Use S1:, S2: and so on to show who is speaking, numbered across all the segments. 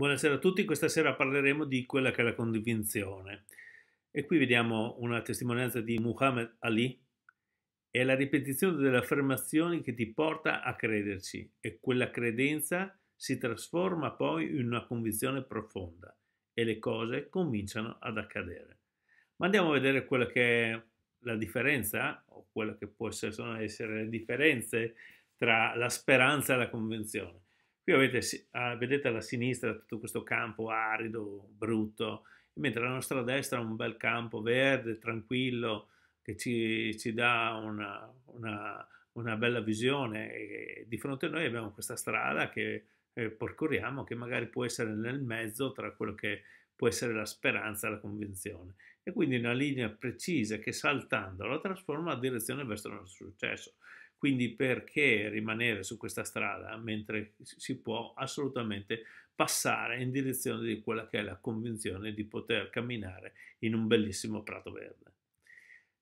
S1: Buonasera a tutti, questa sera parleremo di quella che è la convinzione. E qui vediamo una testimonianza di Muhammad Ali. È la ripetizione delle affermazioni che ti porta a crederci e quella credenza si trasforma poi in una convinzione profonda e le cose cominciano ad accadere. Ma andiamo a vedere quella che è la differenza o quella che possono essere le differenze tra la speranza e la convinzione. Qui avete, ah, vedete alla sinistra tutto questo campo arido, brutto, mentre la nostra destra è un bel campo verde, tranquillo, che ci, ci dà una, una, una, bella visione. E di fronte a noi abbiamo questa strada che eh, percorriamo, che magari può essere nel mezzo tra quello che può essere la speranza e la convinzione. E quindi una linea precisa che saltando la trasforma la direzione verso il nostro successo. Quindi perché rimanere su questa strada mentre si può assolutamente passare in direzione di quella che è la convinzione di poter camminare in un bellissimo prato verde.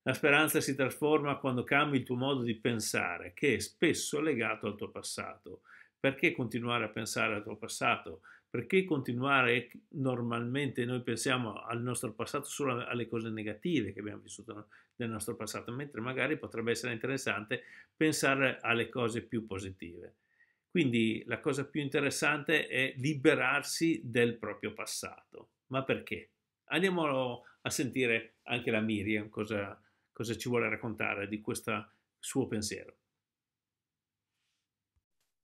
S1: La speranza si trasforma quando cambi il tuo modo di pensare, che è spesso legato al tuo passato. Perché continuare a pensare al tuo passato? Perché continuare normalmente noi pensiamo al nostro passato solo alle cose negative che abbiamo vissuto nel nostro passato, mentre magari potrebbe essere interessante pensare alle cose più positive. Quindi la cosa più interessante è liberarsi del proprio passato. Ma perché? Andiamo a sentire anche la Miriam cosa, cosa ci vuole raccontare di questo suo pensiero.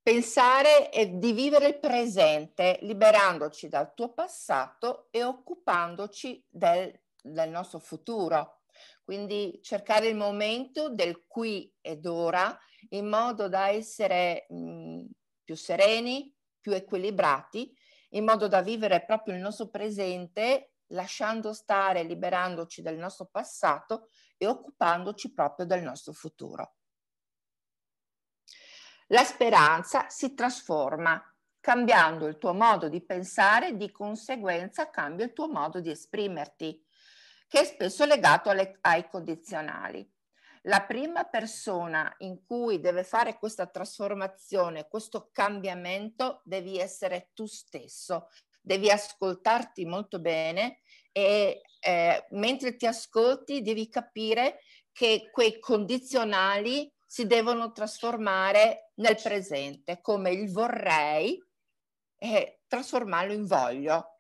S2: Pensare e di vivere il presente, liberandoci dal tuo passato e occupandoci del, del nostro futuro. Quindi cercare il momento del qui ed ora in modo da essere mh, mm, più sereni, più equilibrati, in modo da vivere proprio il nostro presente lasciando stare, liberandoci del nostro passato e occupandoci proprio del nostro futuro. La speranza si trasforma. Cambiando il tuo modo di pensare, di conseguenza cambia il tuo modo di esprimerti, che è spesso legato alle, ai condizionali. La prima persona in cui deve fare questa trasformazione, questo cambiamento, devi essere tu stesso, devi ascoltarti molto bene e eh, mentre ti ascolti devi capire che quei condizionali si devono trasformare nel presente, come il vorrei e trasformarlo in voglio.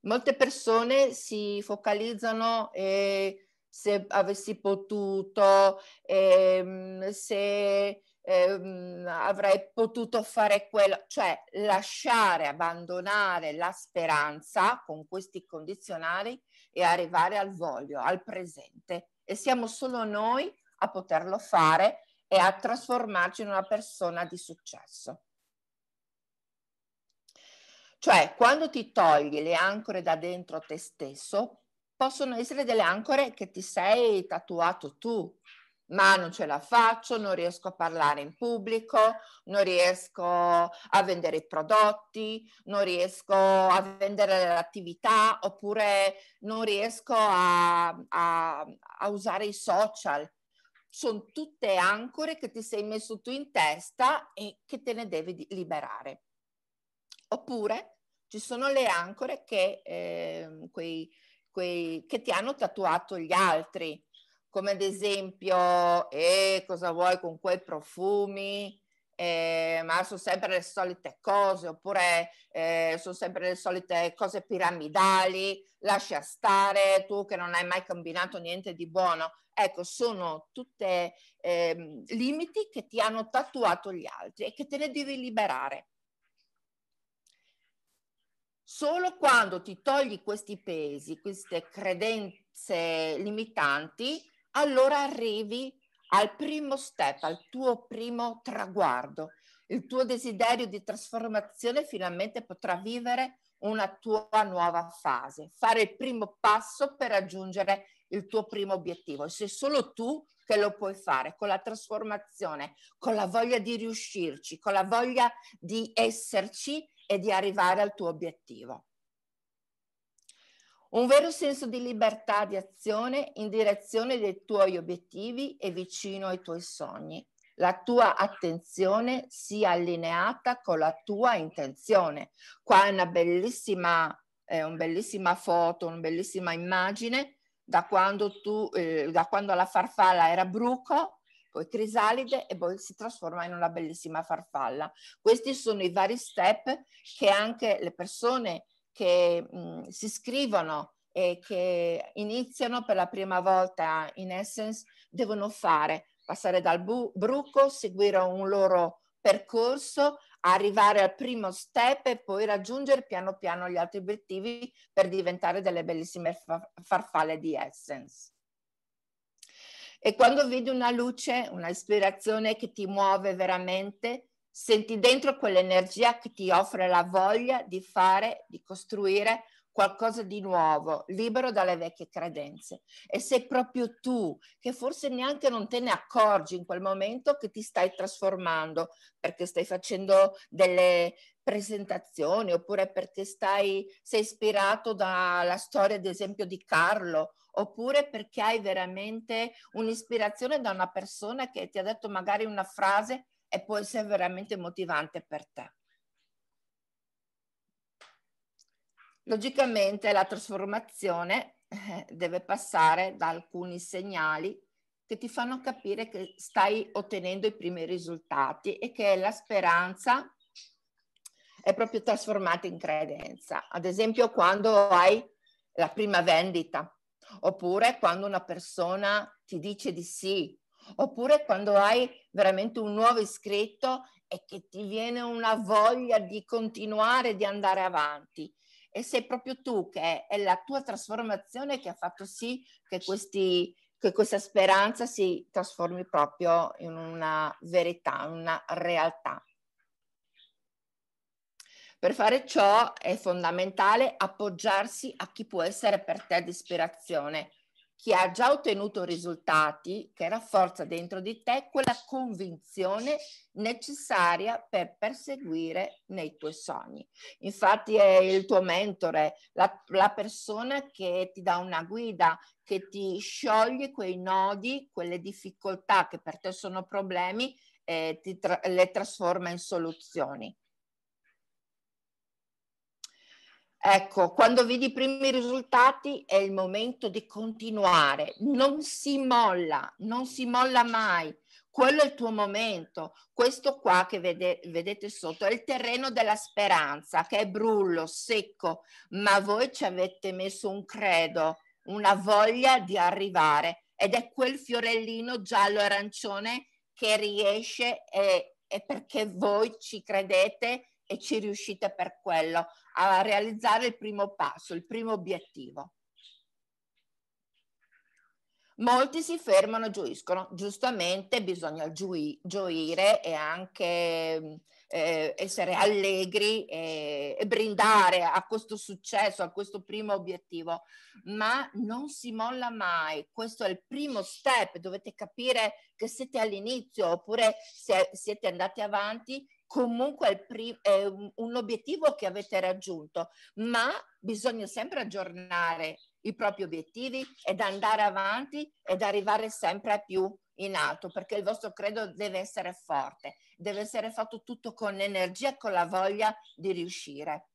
S2: Molte persone si focalizzano e se avessi potuto, e, ehm, se Ehm, avrei potuto fare quello, cioè lasciare, abbandonare la speranza con questi condizionali e arrivare al voglio, al presente. E siamo solo noi a poterlo fare e a trasformarci in una persona di successo. Cioè, quando ti togli le ancore da dentro te stesso, possono essere delle ancore che ti sei tatuato tu, ma non ce la faccio, non riesco a parlare in pubblico, non riesco a vendere i prodotti, non riesco a vendere l'attività oppure non riesco a, a, a usare i social sono tutte ancore che ti sei messo tu in testa e che te ne devi liberare. Oppure ci sono le ancore che, eh, quei, quei, che ti hanno tatuato gli altri, come ad esempio, eh, cosa vuoi con quei profumi? eh, ma sono sempre le solite cose, oppure eh, sono sempre le solite cose piramidali, lascia stare, tu che non hai mai combinato niente di buono. Ecco, sono tutte eh, limiti che ti hanno tatuato gli altri e che te ne devi liberare. Solo quando ti togli questi pesi, queste credenze limitanti, allora arrivi al primo step, al tuo primo traguardo. Il tuo desiderio di trasformazione finalmente potrà vivere una tua nuova fase, fare il primo passo per raggiungere il tuo primo obiettivo. E sei solo tu che lo puoi fare con la trasformazione, con la voglia di riuscirci, con la voglia di esserci e di arrivare al tuo obiettivo. Un vero senso di libertà di azione in direzione dei tuoi obiettivi e vicino ai tuoi sogni. La tua attenzione sia allineata con la tua intenzione. Qua è una bellissima, eh, un bellissima foto, una bellissima immagine da quando, tu, eh, da quando la farfalla era bruco poi crisalide e poi si trasforma in una bellissima farfalla. Questi sono i vari step che anche le persone che mh, mhmm, si scrivono e che iniziano per la prima volta in Essence devono fare, passare dal bu- bruco, seguire un loro percorso, arrivare al primo step e poi raggiungere piano piano gli altri obiettivi per diventare delle bellissime fa- farfalle di Essence. E quando vedi una luce, una ispirazione che ti muove veramente, senti dentro quell'energia che ti offre la voglia di fare, di costruire qualcosa di nuovo, libero dalle vecchie credenze. E sei proprio tu che forse neanche non te ne accorgi in quel momento che ti stai trasformando perché stai facendo delle presentazioni oppure perché stai, sei ispirato dalla storia, ad esempio, di Carlo oppure perché hai veramente un'ispirazione da una persona che ti ha detto magari una frase e può essere veramente motivante per te. Logicamente la trasformazione eh, deve passare da alcuni segnali che ti fanno capire che stai ottenendo i primi risultati e che la speranza è proprio trasformata in credenza. Ad esempio quando hai la prima vendita oppure quando una persona ti dice di sì Oppure quando hai veramente un nuovo iscritto e che ti viene una voglia di continuare, di andare avanti. E sei proprio tu che è la tua trasformazione che ha fatto sì che, questi, che questa speranza si trasformi proprio in una verità, una realtà. Per fare ciò è fondamentale appoggiarsi a chi può essere per te di ispirazione, chi ha già ottenuto risultati che rafforza dentro di te quella convinzione necessaria per perseguire nei tuoi sogni. Infatti è il tuo mentore, la, la persona che ti dà una guida, che ti scioglie quei nodi, quelle difficoltà che per te sono problemi, eh, tra- le trasforma in soluzioni. Ecco, quando vedi i primi risultati è il momento di continuare, non si molla, non si molla mai. Quello è il tuo momento. Questo qua che vede, vedete sotto è il terreno della speranza, che è brullo, secco, ma voi ci avete messo un credo, una voglia di arrivare ed è quel fiorellino giallo-arancione che riesce e, e perché voi ci credete e ci riuscite per quello, a realizzare il primo passo, il primo obiettivo. Molti si fermano e gioiscono, giustamente bisogna gioire e anche eh, essere allegri e, e, brindare a questo successo, a questo primo obiettivo, ma non si molla mai. Questo è il primo step, dovete capire che siete all'inizio oppure se, siete andati avanti comunque prim- è un, obiettivo che avete raggiunto, ma bisogna sempre aggiornare i propri obiettivi ed andare avanti ed arrivare sempre più in alto perché il vostro credo deve essere forte, deve essere fatto tutto con energia e con la voglia di riuscire.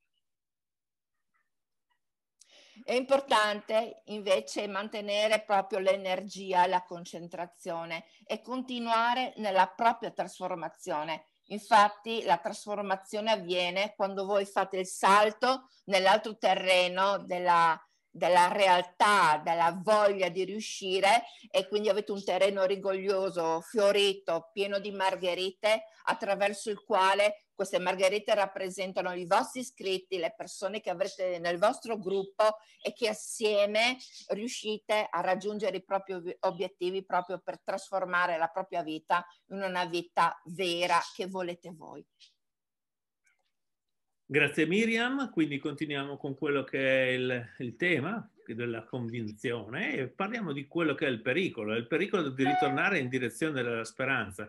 S2: È importante invece mantenere proprio l'energia, la concentrazione e continuare nella propria trasformazione Infatti la trasformazione avviene quando voi fate il salto nell'altro terreno della, della realtà, della voglia di riuscire e quindi avete un terreno rigoglioso, fiorito, pieno di margherite attraverso il quale queste margherite rappresentano i vostri iscritti, le persone che avrete nel vostro gruppo e che assieme riuscite a raggiungere i propri obiettivi proprio per trasformare la propria vita in una vita vera che volete voi.
S1: Grazie Miriam, quindi continuiamo con quello che è il, il tema della convinzione e parliamo di quello che è il pericolo, il pericolo di ritornare in direzione della speranza.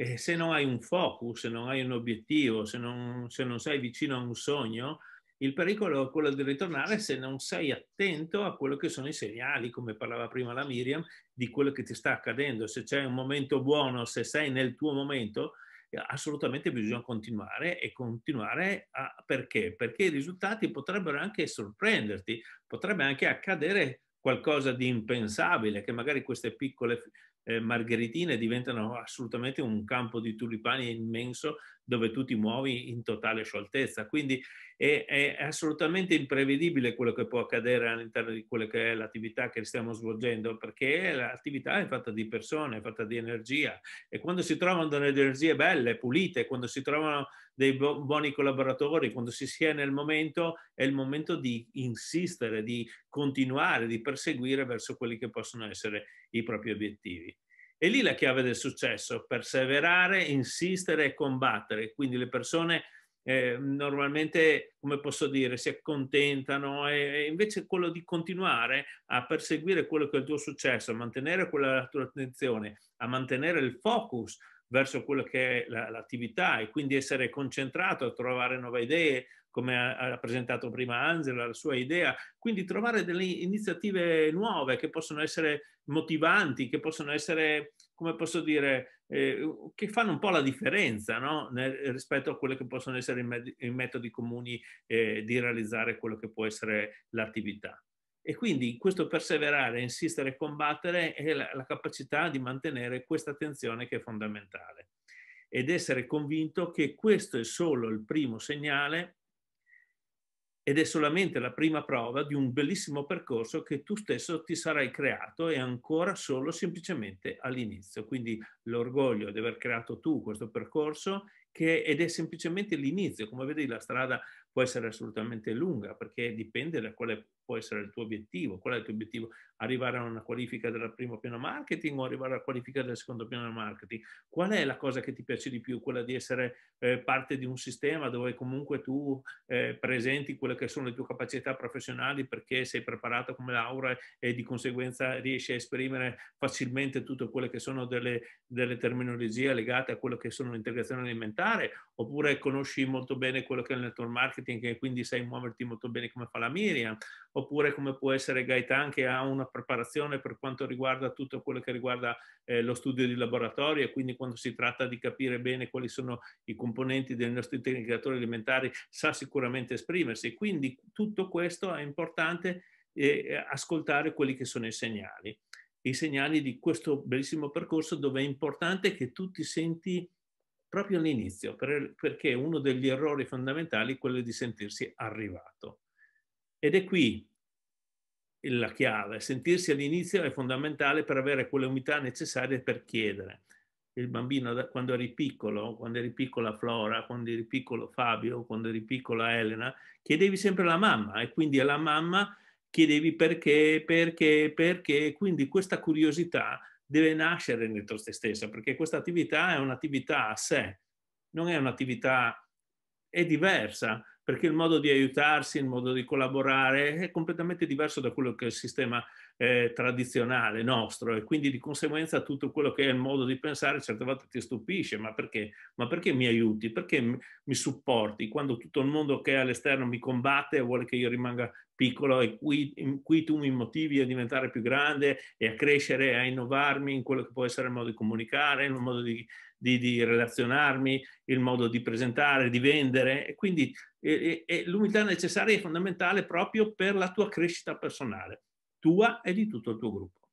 S1: E se non hai un focus, se non hai un obiettivo, se non, se non sei vicino a un sogno, il pericolo è quello di ritornare se non sei attento a quello che sono i segnali, come parlava prima la Miriam, di quello che ti sta accadendo. Se c'è un momento buono, se sei nel tuo momento, assolutamente bisogna continuare e continuare a, perché? Perché i risultati potrebbero anche sorprenderti, potrebbe anche accadere qualcosa di impensabile, che magari queste piccole eh, margheritine diventano assolutamente un campo di tulipani immenso dove tu ti muovi in totale scioltezza. Quindi è, è, assolutamente imprevedibile quello che può accadere all'interno di quella che è l'attività che stiamo svolgendo, perché l'attività è fatta di persone, è fatta di energia e quando si trovano delle energie belle, pulite, quando si trovano dei buoni collaboratori, quando si si è nel momento, è il momento di insistere, di continuare, di perseguire verso quelli che possono essere i propri obiettivi. È lì la chiave del successo, perseverare, insistere e combattere. Quindi le persone eh, normalmente, come posso dire, si accontentano e, e, invece quello di continuare a perseguire quello che è il tuo successo, a mantenere quella la tua attenzione, a mantenere il focus verso quello che è l'attività e quindi essere concentrato a trovare nuove idee, come ha, ha presentato prima Angela, la sua idea. Quindi trovare delle iniziative nuove che possono essere motivanti, che possono essere, come posso dire, eh, che fanno un po' la differenza no? Nel, rispetto a quelli che possono essere i, i metodi comuni eh, di realizzare quello che può essere l'attività. E quindi questo perseverare, insistere e combattere è la, la, capacità di mantenere questa tensione che è fondamentale ed essere convinto che questo è solo il primo segnale ed è solamente la prima prova di un bellissimo percorso che tu stesso ti sarai creato e ancora solo semplicemente all'inizio. Quindi l'orgoglio di aver creato tu questo percorso che, ed è semplicemente l'inizio. Come vedi la strada può essere assolutamente lunga perché dipende da quale può essere il tuo obiettivo, qual è il tuo obiettivo? Arrivare a una qualifica del primo piano marketing o arrivare alla qualifica del secondo piano marketing? Qual è la cosa che ti piace di più? Quella di essere eh, parte di un sistema dove comunque tu eh, presenti quelle che sono le tue capacità professionali perché sei preparato come laurea e di conseguenza riesci a esprimere facilmente tutte quelle che sono delle, delle terminologie legate a quello che sono l'integrazione alimentare oppure conosci molto bene quello che è il network marketing e quindi sai muoverti molto bene come fa la Miriam oppure come può essere Gaetan che ha una preparazione per quanto riguarda tutto quello che riguarda eh, lo studio di laboratorio e quindi quando si tratta di capire bene quali sono i componenti dei nostri integratori alimentari sa sicuramente esprimersi. Quindi tutto questo è importante eh, ascoltare quelli che sono i segnali, i segnali di questo bellissimo percorso dove è importante che tu ti senti proprio all'inizio, per, perché uno degli errori fondamentali è quello di sentirsi arrivato. Ed è qui la chiave. Sentirsi all'inizio è fondamentale per avere quelle umiltà necessarie per chiedere. Il bambino, quando eri piccolo, quando eri piccola Flora, quando eri piccolo Fabio, quando eri piccola Elena, chiedevi sempre alla mamma e quindi alla mamma chiedevi perché, perché, perché. Quindi questa curiosità deve nascere dentro te stessa perché questa attività è un'attività a sé, non è un'attività, è diversa perché il modo di aiutarsi, il modo di collaborare è completamente diverso da quello che è il sistema eh, tradizionale nostro e quindi di conseguenza tutto quello che è il modo di pensare certe volte ti stupisce, ma perché? Ma perché mi aiuti? Perché mi supporti quando tutto il mondo che è all'esterno mi combatte e vuole che io rimanga piccolo e qui, in, qui tu mi motivi a diventare più grande e a crescere, a innovarmi in quello che può essere il modo di comunicare, il modo di di, di relazionarmi, il modo di presentare, di vendere. E quindi e, e, l'umiltà necessaria è fondamentale proprio per la tua crescita personale, tua e di tutto il tuo gruppo.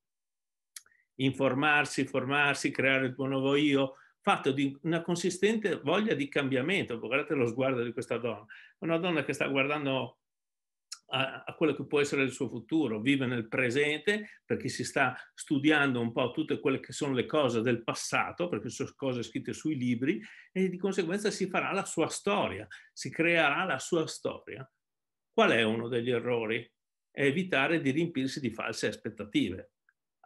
S1: Informarsi, formarsi, creare il tuo nuovo io, fatto di una consistente voglia di cambiamento. Guardate lo sguardo di questa donna, una donna che sta guardando a, a, quello che può essere il suo futuro, vive nel presente perché si sta studiando un po' tutte quelle che sono le cose del passato, perché sono cose scritte sui libri e di conseguenza si farà la sua storia, si creerà la sua storia. Qual è uno degli errori? È evitare di riempirsi di false aspettative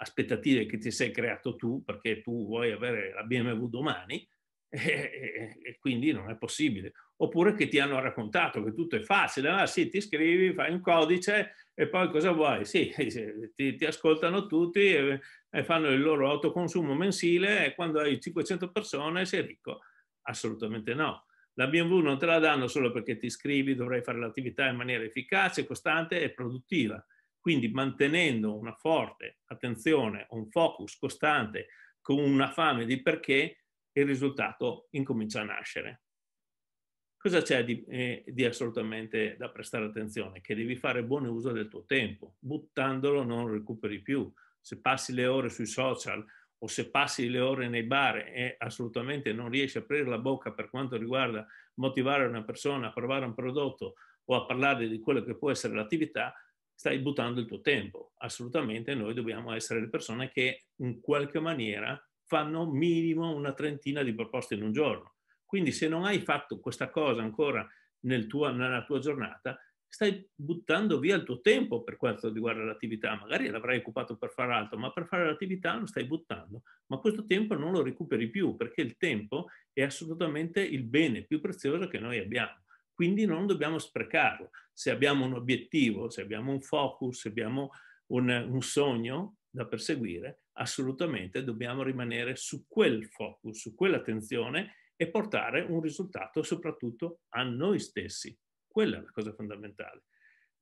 S1: aspettative che ti sei creato tu, perché tu vuoi avere la BMW domani, e, e, quindi non è possibile. Oppure che ti hanno raccontato che tutto è facile, ah sì, ti scrivi, fai un codice e poi cosa vuoi? Sì, ti, ti ascoltano tutti e, e, fanno il loro autoconsumo mensile e quando hai 500 persone sei ricco. Assolutamente no. La BMW non te la danno solo perché ti iscrivi, dovrai fare l'attività in maniera efficace, costante e produttiva. Quindi mantenendo una forte attenzione, un focus costante con una fame di perché, il risultato incomincia a nascere. Cosa c'è di, eh, di assolutamente da prestare attenzione? Che devi fare buon uso del tuo tempo, buttandolo non recuperi più. Se passi le ore sui social o se passi le ore nei bar e assolutamente non riesci a aprire la bocca per quanto riguarda motivare una persona a provare un prodotto o a parlare di quello che può essere l'attività, stai buttando il tuo tempo. Assolutamente noi dobbiamo essere le persone che in qualche maniera fanno minimo una trentina di proposte in un giorno. Quindi se non hai fatto questa cosa ancora nel tuo, nella tua giornata, stai buttando via il tuo tempo per quanto riguarda l'attività. Magari l'avrai occupato per fare altro, ma per fare l'attività lo stai buttando. Ma questo tempo non lo recuperi più perché il tempo è assolutamente il bene più prezioso che noi abbiamo. Quindi non dobbiamo sprecarlo. Se abbiamo un obiettivo, se abbiamo un focus, se abbiamo un, un sogno da perseguire, assolutamente dobbiamo rimanere su quel focus, su quell'attenzione e portare un risultato soprattutto a noi stessi. Quella è la cosa fondamentale.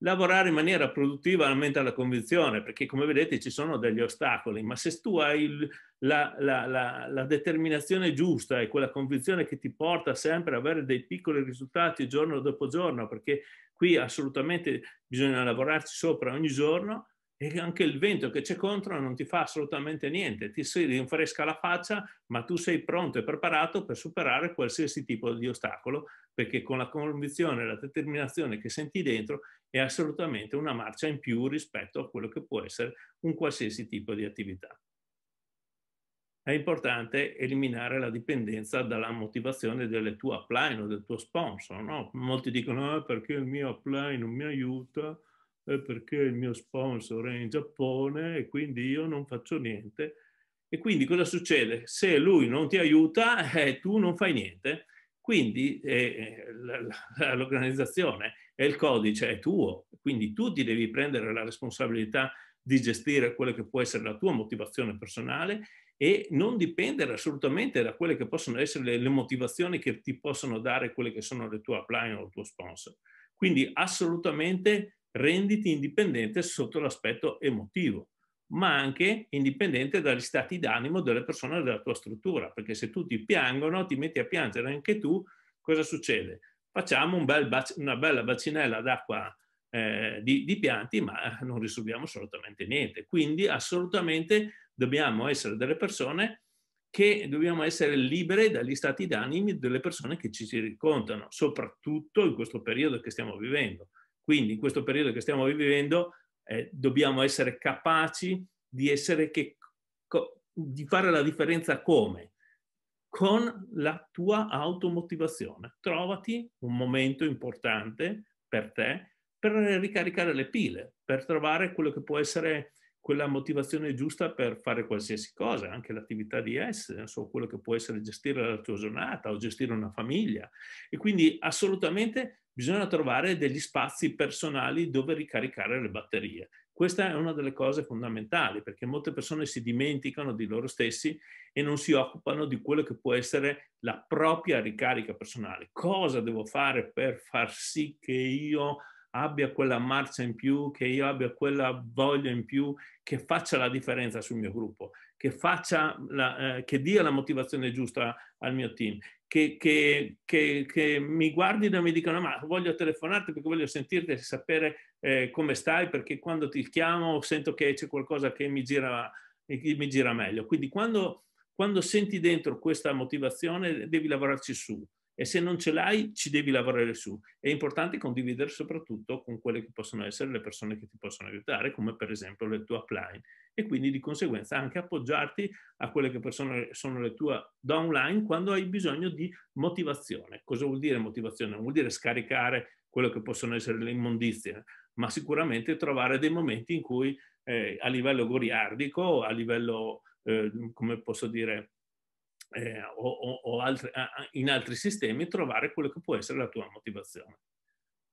S1: Lavorare in maniera produttiva aumenta la convinzione, perché come vedete ci sono degli ostacoli, ma se tu hai il, la, la, la, la, determinazione giusta e quella convinzione che ti porta sempre ad avere dei piccoli risultati giorno dopo giorno, perché qui assolutamente bisogna lavorarci sopra ogni giorno, e anche il vento che c'è contro non ti fa assolutamente niente, ti si rinfresca la faccia, ma tu sei pronto e preparato per superare qualsiasi tipo di ostacolo, perché con la convinzione e la determinazione che senti dentro è assolutamente una marcia in più rispetto a quello che può essere un qualsiasi tipo di attività. È importante eliminare la dipendenza dalla motivazione del tuo upline o del tuo sponsor. No? Molti dicono ah, perché il mio upline non mi aiuta, eh, perché il mio sponsor è in Giappone e quindi io non faccio niente. E quindi cosa succede? Se lui non ti aiuta, eh, tu non fai niente. Quindi eh, eh l'organizzazione e il codice è tuo, quindi tu ti devi prendere la responsabilità di gestire quella che può essere la tua motivazione personale e non dipendere assolutamente da quelle che possono essere le, le motivazioni che ti possono dare quelle che sono le tue upline o il tuo sponsor. Quindi assolutamente renditi indipendente sotto l'aspetto emotivo, ma anche indipendente dagli stati d'animo delle persone della tua struttura, perché se tutti piangono, ti metti a piangere anche tu, cosa succede? Facciamo un bel bac- una bella bacinella d'acqua eh, di, di pianti, ma non risolviamo assolutamente niente. Quindi assolutamente dobbiamo essere delle persone che dobbiamo essere libere dagli stati d'animo delle persone che ci si raccontano, soprattutto in questo periodo che stiamo vivendo. Quindi in questo periodo che stiamo vivendo eh, dobbiamo essere capaci di, essere che, di fare la differenza come? Con la tua automotivazione. Trovati un momento importante per te per ricaricare le pile, per trovare quello che può essere quella motivazione giusta per fare qualsiasi cosa, anche l'attività di essere, so, quello che può essere gestire la tua giornata o gestire una famiglia. E quindi assolutamente bisogna trovare degli spazi personali dove ricaricare le batterie. Questa è una delle cose fondamentali perché molte persone si dimenticano di loro stessi e non si occupano di quello che può essere la propria ricarica personale. Cosa devo fare per far sì che io abbia quella marcia in più, che io abbia quella voglia in più, che faccia la differenza sul mio gruppo, che, faccia la, eh, che dia la motivazione giusta al mio team, che, che, che, che, mi guardino e mi dicono ma voglio telefonarti perché voglio sentirti e sapere eh, come stai perché quando ti chiamo sento che c'è qualcosa che mi gira, mi gira meglio. Quindi quando, quando senti dentro questa motivazione devi lavorarci su e se non ce l'hai ci devi lavorare su. È importante condividere soprattutto con quelle che possono essere le persone che ti possono aiutare, come per esempio le tue upline e quindi di conseguenza anche appoggiarti a quelle che sono le tue downline quando hai bisogno di motivazione. Cosa vuol dire motivazione? Non vuol dire scaricare quello che possono essere le immondizie, ma sicuramente trovare dei momenti in cui eh, a livello goliardico, a livello, eh, come posso dire, eh, o, o altri, in altri sistemi trovare quello che può essere la tua motivazione.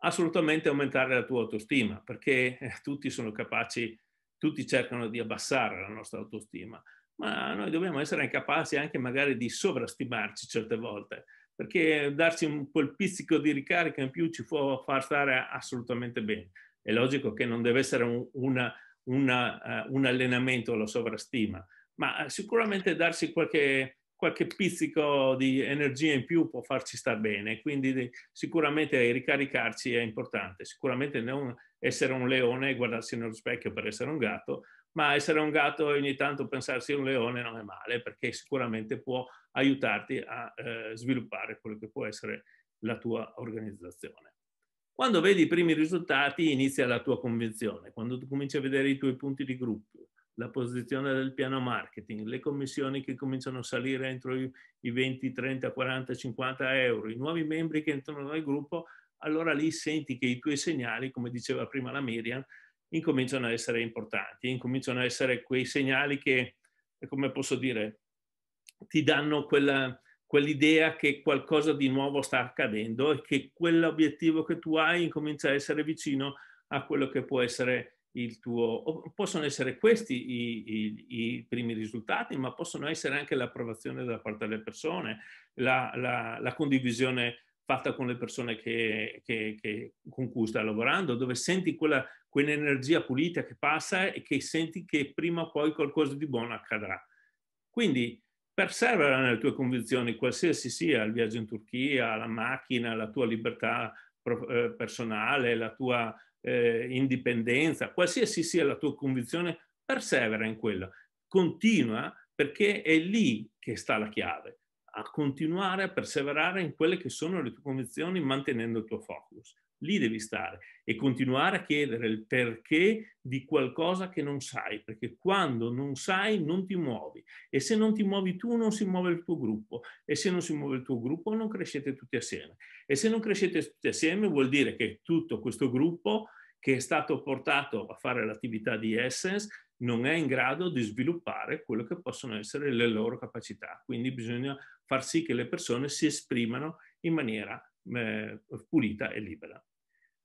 S1: Assolutamente aumentare la tua autostima, perché eh, tutti sono capaci, tutti cercano di abbassare la nostra autostima, ma noi dobbiamo essere capaci anche magari di sovrastimarci certe volte, perché darci un quel pizzico di ricarica in più ci può far stare assolutamente bene. È logico che non deve essere un, una, una, uh, un allenamento alla sovrastima, ma eh, sicuramente darsi qualche qualche pizzico di energia in più può farci star bene, quindi sicuramente ricaricarci è importante, sicuramente non essere un leone e guardarsi nello specchio per essere un gatto, ma essere un gatto e ogni tanto pensarsi un leone non è male, perché sicuramente può aiutarti a eh, sviluppare quello che può essere la tua organizzazione. Quando vedi i primi risultati inizia la tua convinzione, quando tu cominci a vedere i tuoi punti di gruppo, la posizione del piano marketing, le commissioni che cominciano a salire entro i, 20, 30, 40, 50 euro, i nuovi membri che entrano nel gruppo, allora lì senti che i tuoi segnali, come diceva prima la Miriam, incominciano a essere importanti, incominciano a essere quei segnali che, come posso dire, ti danno quella, quell'idea che qualcosa di nuovo sta accadendo e che quell'obiettivo che tu hai incomincia a essere vicino a quello che può essere il tuo... Possono essere questi i, i, i, primi risultati, ma possono essere anche l'approvazione da parte delle persone, la, la, la condivisione fatta con le persone che, che, che, con cui stai lavorando, dove senti quella, quell'energia pulita che passa e che senti che prima o poi qualcosa di buono accadrà. Quindi persevera nelle tue convinzioni, qualsiasi sia il viaggio in Turchia, la macchina, la tua libertà eh, personale, la tua eh, indipendenza, qualsiasi sia la tua convinzione, persevera in quella, continua perché è lì che sta la chiave, a continuare a perseverare in quelle che sono le tue convinzioni mantenendo il tuo focus lì devi stare e continuare a chiedere il perché di qualcosa che non sai, perché quando non sai non ti muovi e se non ti muovi tu non si muove il tuo gruppo e se non si muove il tuo gruppo non crescete tutti assieme e se non crescete tutti assieme vuol dire che tutto questo gruppo che è stato portato a fare l'attività di Essence non è in grado di sviluppare quello che possono essere le loro capacità. Quindi bisogna far sì che le persone si esprimano in maniera eh, pulita e libera.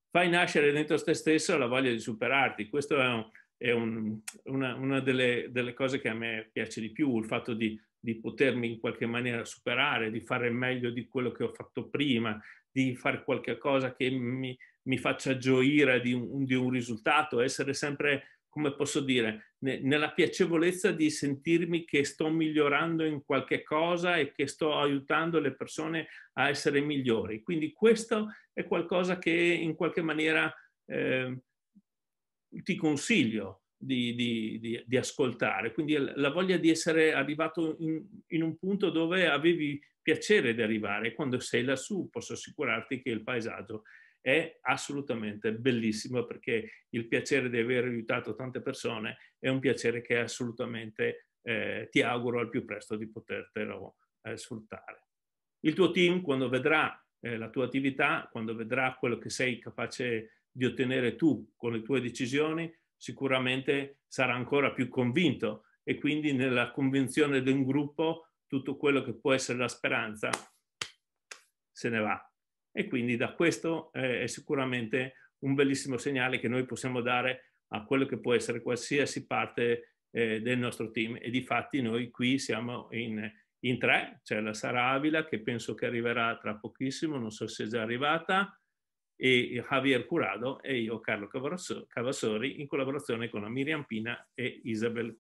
S1: Fai nascere dentro te stesso la voglia di superarti. Questa è, un, è un, una, una delle, delle, cose che a me piace di più, il fatto di, di, potermi in qualche maniera superare, di fare meglio di quello che ho fatto prima, di fare qualche cosa che mi, mi faccia gioire di un, di un risultato, essere sempre, come posso dire, nella piacevolezza di sentirmi che sto migliorando in qualche cosa e che sto aiutando le persone a essere migliori. Quindi questo è qualcosa che in qualche maniera eh, ti consiglio di, di, di, di, ascoltare. Quindi la voglia di essere arrivato in, in un punto dove avevi piacere di arrivare. Quando sei lassù posso assicurarti che il paesaggio è assolutamente bellissimo perché il piacere di aver aiutato tante persone è un piacere che assolutamente eh, ti auguro al più presto di potertelo eh, sfruttare. Il tuo team quando vedrà eh, la tua attività, quando vedrà quello che sei capace di ottenere tu con le tue decisioni, sicuramente sarà ancora più convinto e quindi nella convinzione di un gruppo tutto quello che può essere la speranza se ne va. E quindi da questo eh, è sicuramente un bellissimo segnale che noi possiamo dare a quello che può essere qualsiasi parte eh, del nostro team. E di fatti noi qui siamo in, in tre, c'è la Sara Avila che penso che arriverà tra pochissimo, non so se è già arrivata, e Javier Curado e io Carlo Cavassori in collaborazione con la Miriam Pina e Isabel